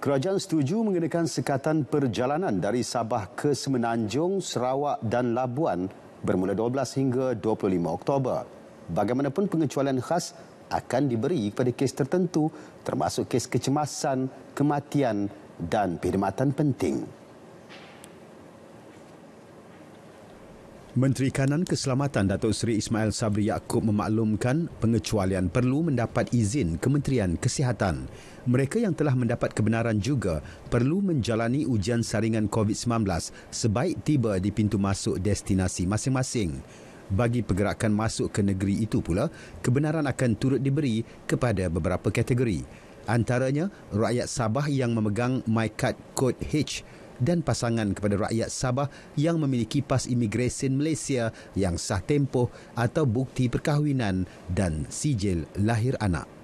Kerajaan setuju mengenakan sekatan perjalanan dari Sabah ke Semenanjung, Sarawak dan Labuan bermula 12 hingga 25 Oktober. Bagaimanapun pengecualian khas akan diberi kepada kes tertentu termasuk kes kecemasan, kematian dan perkhidmatan penting. Menteri Kanan Keselamatan Datuk Seri Ismail Sabri Yaakob memaklumkan pengecualian perlu mendapat izin Kementerian Kesihatan. Mereka yang telah mendapat kebenaran juga perlu menjalani ujian saringan COVID-19 sebaik tiba di pintu masuk destinasi masing-masing. Bagi pergerakan masuk ke negeri itu pula, kebenaran akan turut diberi kepada beberapa kategori. Antaranya, rakyat Sabah yang memegang MyCard Code H dan pasangan kepada rakyat Sabah yang memiliki pas imigresen Malaysia yang sah tempoh atau bukti perkahwinan dan sijil lahir anak.